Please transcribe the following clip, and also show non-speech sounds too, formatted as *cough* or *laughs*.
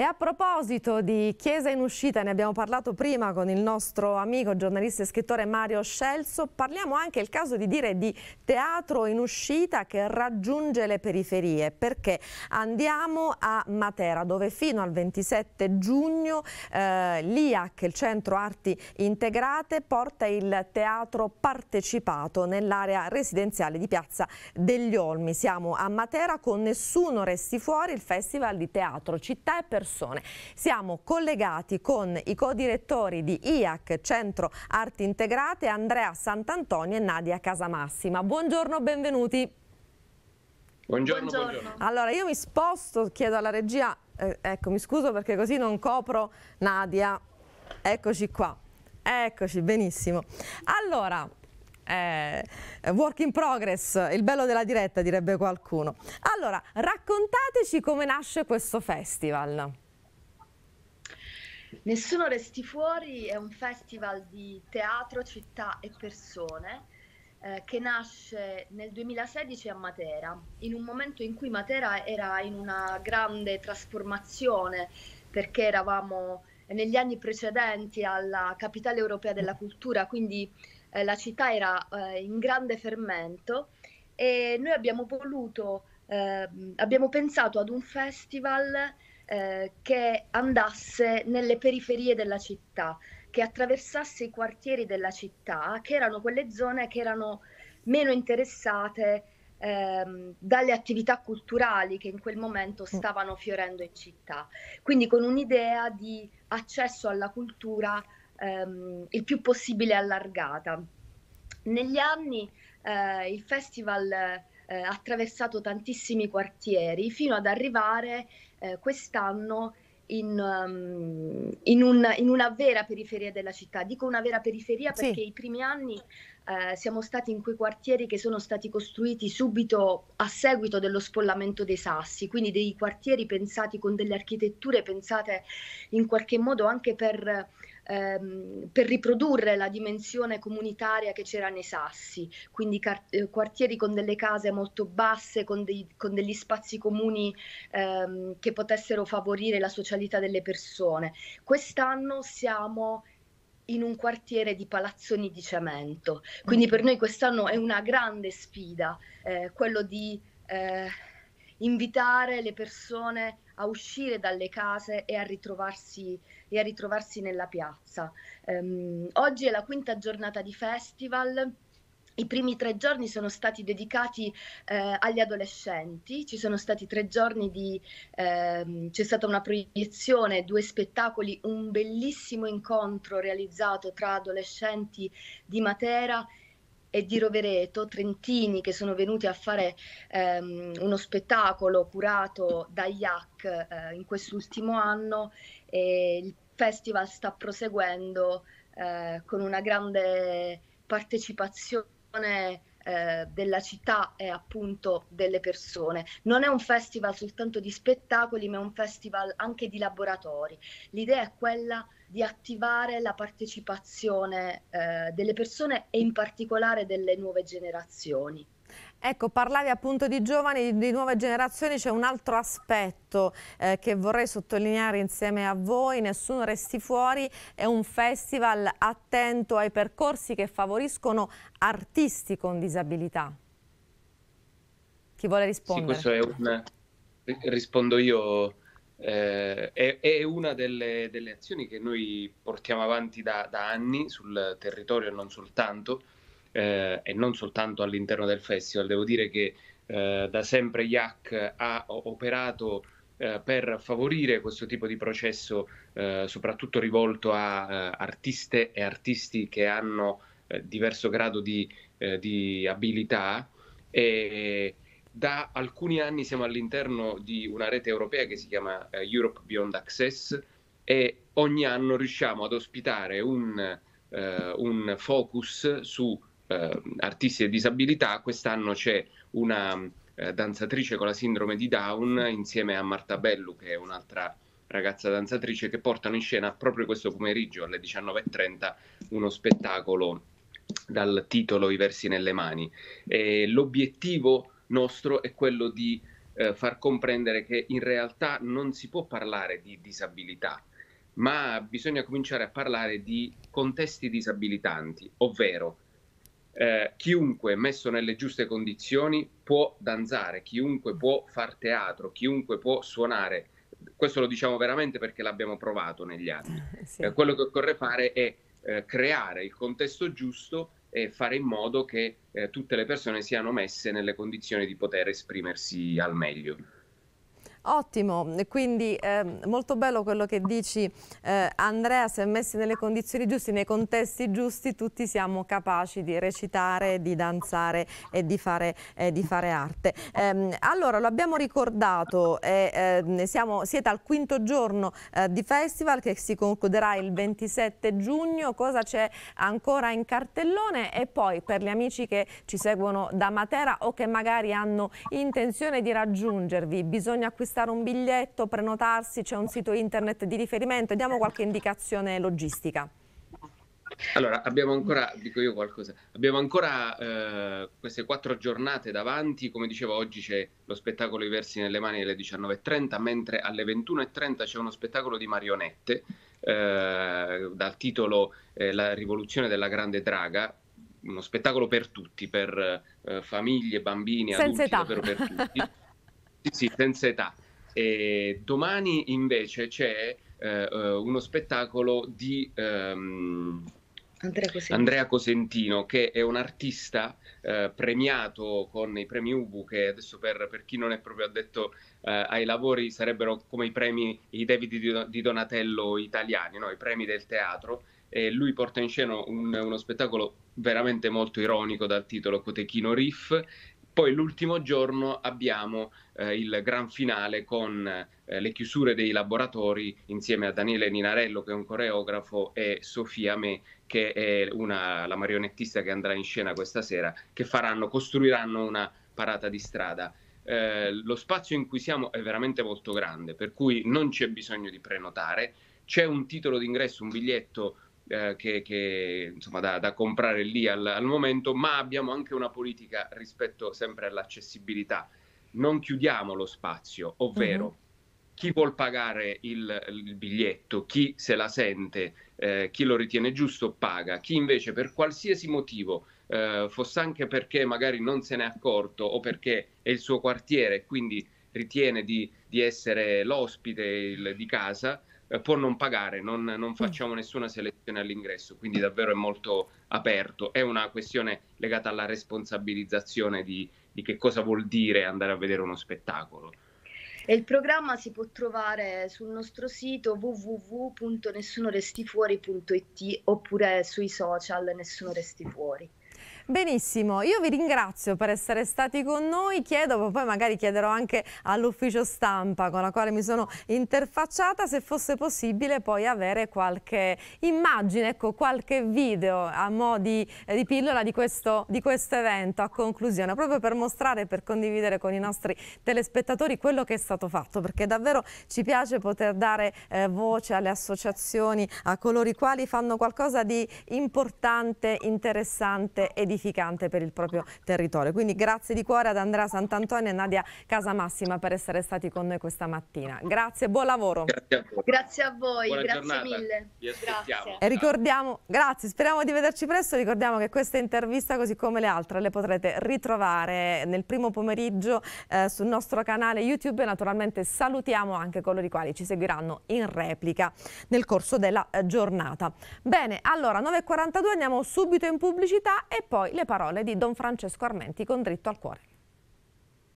E a proposito di Chiesa in uscita, ne abbiamo parlato prima con il nostro amico giornalista e scrittore Mario Scelso, parliamo anche il caso di dire di teatro in uscita che raggiunge le periferie, perché andiamo a Matera dove fino al 27 giugno eh, l'IAC, il Centro Arti Integrate, porta il teatro partecipato nell'area residenziale di Piazza degli Olmi. Siamo a Matera con Nessuno Resti Fuori, il Festival di Teatro Città e Persone persone. Siamo collegati con i co-direttori di IAC, Centro Arti Integrate, Andrea Sant'Antonio e Nadia Casamassima. Buongiorno, benvenuti. Buongiorno, buongiorno. buongiorno. Allora io mi sposto, chiedo alla regia, eh, ecco mi scuso perché così non copro Nadia, eccoci qua, eccoci benissimo. Allora eh, work in progress, il bello della diretta direbbe qualcuno. Allora, raccontateci come nasce questo festival. Nessuno resti fuori è un festival di teatro, città e persone eh, che nasce nel 2016 a Matera, in un momento in cui Matera era in una grande trasformazione perché eravamo negli anni precedenti alla capitale europea della cultura, quindi eh, la città era eh, in grande fermento e noi abbiamo voluto, eh, abbiamo pensato ad un festival eh, che andasse nelle periferie della città, che attraversasse i quartieri della città, che erano quelle zone che erano meno interessate ehm, dalle attività culturali che in quel momento mm. stavano fiorendo in città. Quindi con un'idea di accesso alla cultura ehm, il più possibile allargata. Negli anni eh, il festival eh, ha attraversato tantissimi quartieri fino ad arrivare eh, quest'anno in, um, in, un, in, una vera periferia della città. Dico una vera periferia perché sì. i primi anni eh, siamo stati in quei quartieri che sono stati costruiti subito a seguito dello spollamento dei sassi, quindi dei quartieri pensati con delle architetture pensate in qualche modo anche per ehm, per riprodurre la dimensione comunitaria che c'era nei sassi, quindi eh, quartieri con delle case molto basse, con, dei, con degli spazi comuni ehm, che potessero favorire la socialità delle persone. Quest'anno siamo in un quartiere di palazzoni di cemento. Quindi mm. per noi quest'anno è una grande sfida eh, quello di eh, invitare le persone a uscire dalle case e a ritrovarsi, e a ritrovarsi nella piazza. Um, oggi è la quinta giornata di festival. I primi tre giorni sono stati dedicati eh, agli adolescenti, ci sono stati tre giorni di... Ehm, c'è stata una proiezione, due spettacoli, un bellissimo incontro realizzato tra adolescenti di Matera e di Rovereto, trentini che sono venuti a fare ehm, uno spettacolo curato da IAC eh, in quest'ultimo anno e il festival sta proseguendo eh, con una grande partecipazione eh, della città e appunto delle persone. Non è un festival soltanto di spettacoli, ma è un festival anche di laboratori. L'idea è quella di attivare la partecipazione eh, delle persone e in particolare delle nuove generazioni. Ecco, parlavi appunto di giovani, di nuove generazioni, c'è un altro aspetto eh, che vorrei sottolineare insieme a voi, Nessuno Resti Fuori è un festival attento ai percorsi che favoriscono artisti con disabilità. Chi vuole rispondere? Sì, questo è un... Eh, rispondo io, eh, è, è, una delle, delle, azioni che noi portiamo avanti da, da anni sul territorio e non soltanto, eh, e non soltanto all'interno del festival. Devo dire che eh, da sempre IAC ha operato eh, per favorire questo tipo di processo, eh, soprattutto rivolto a eh, artiste e artisti che hanno eh, diverso grado di, di abilità. E da alcuni anni siamo all'interno di una rete europea che si chiama Europe Beyond Access e ogni anno riusciamo ad ospitare un, un focus su eh, artisti e disabilità, quest'anno c'è una eh, danzatrice con la sindrome di Down insieme a Marta Bellu, che è un'altra ragazza danzatrice, che portano in scena proprio questo pomeriggio alle 19.30 uno spettacolo dal titolo I versi nelle mani. E l'obiettivo nostro è quello di eh, far comprendere che in realtà non si può parlare di disabilità, ma bisogna cominciare a parlare di contesti disabilitanti, ovvero eh, chiunque messo nelle giuste condizioni può danzare, chiunque può far teatro, chiunque può suonare. Questo lo diciamo veramente perché l'abbiamo provato negli anni. *laughs* Eh, sì. Eh, quello che occorre fare è eh, creare il contesto giusto e fare in modo che eh, tutte le persone siano messe nelle condizioni di poter esprimersi al meglio. Ottimo, quindi eh, molto bello quello che dici eh, Andrea, se messi nelle condizioni giuste, nei contesti giusti, tutti siamo capaci di recitare, di danzare e di fare, eh, di fare arte. Ehm, allora, lo abbiamo ricordato, eh, ehm, siamo, siete al quinto giorno eh, di festival che si concluderà il 27 giugno, cosa c'è ancora in cartellone e poi per gli amici che ci seguono da Matera o che magari hanno intenzione di raggiungervi, bisogna acquistare acquistare un biglietto, prenotarsi, c'è un sito internet di riferimento, diamo qualche indicazione logistica. Allora, abbiamo ancora, dico io qualcosa, abbiamo ancora eh, queste quattro giornate davanti, come dicevo oggi c'è lo spettacolo I versi nelle mani alle 19.30, mentre alle 21.30 c'è uno spettacolo di marionette eh, dal titolo eh, La rivoluzione della grande draga, uno spettacolo per tutti, per eh, famiglie, bambini, senza adulti, età. per tutti. Sì, sì, senza età. E domani invece c'è eh, eh, uno spettacolo di ehm, Andrea Cosentino. Andrea Cosentino. che è un artista eh, premiato con i premi Ubu, che adesso per, per chi non è proprio addetto eh, ai lavori sarebbero come i premi, i David di, di Donatello italiani, no? i premi del teatro. E lui porta in scena un, uno spettacolo veramente molto ironico dal titolo Cotechino Riff poi l'ultimo giorno abbiamo eh, il gran finale con eh, le chiusure dei laboratori insieme a Daniele Ninarello che è un coreografo e Sofia Me che è una, la marionettista che andrà in scena questa sera che faranno, costruiranno una parata di strada. Eh, lo spazio in cui siamo è veramente molto grande per cui non c'è bisogno di prenotare, c'è un titolo d'ingresso, un biglietto eh, che, che, insomma, da, da comprare lì al, al, momento, ma abbiamo anche una politica rispetto sempre all'accessibilità. Non chiudiamo lo spazio, ovvero mm-hmm chi vuol pagare il, il, biglietto, chi se la sente, eh, chi lo ritiene giusto paga, chi invece per qualsiasi motivo, eh, fosse anche perché magari non se n'è accorto o perché è il suo quartiere, quindi ritiene di, di essere l'ospite il, di casa eh, può non pagare, non, non mm. facciamo nessuna selezione all'ingresso, quindi davvero è molto aperto. È una questione legata alla responsabilizzazione di, di che cosa vuol dire andare a vedere uno spettacolo. E il programma si può trovare sul nostro sito www.nessunorestifuori.it oppure sui social Nessuno Resti Fuori. Benissimo, io vi ringrazio per essere stati con noi, chiedo, poi magari chiederò anche all'ufficio stampa con la quale mi sono interfacciata se fosse possibile poi avere qualche immagine, ecco, qualche video a mo' di, eh, di pillola di questo, di questo evento a conclusione, proprio per mostrare e per condividere con i nostri telespettatori quello che è stato fatto, perché davvero ci piace poter dare eh, voce alle associazioni, a coloro i quali fanno qualcosa di importante, interessante e difficile qualificante per il proprio territorio. Quindi grazie di cuore ad Andrea Sant'Antonio e Nadia Casamassima per essere stati con noi questa mattina. Grazie, buon lavoro. Grazie a voi, grazie, a voi, grazie mille. Grazie. E ricordiamo, grazie, speriamo di vederci presto, ricordiamo che questa intervista così come le altre le potrete ritrovare nel primo pomeriggio eh, sul nostro canale YouTube e naturalmente salutiamo anche coloro i quali ci seguiranno in replica nel corso della eh, giornata. Bene, allora 9.42 andiamo subito in pubblicità e poi poi le parole di Don Francesco Armenti con dritto al cuore.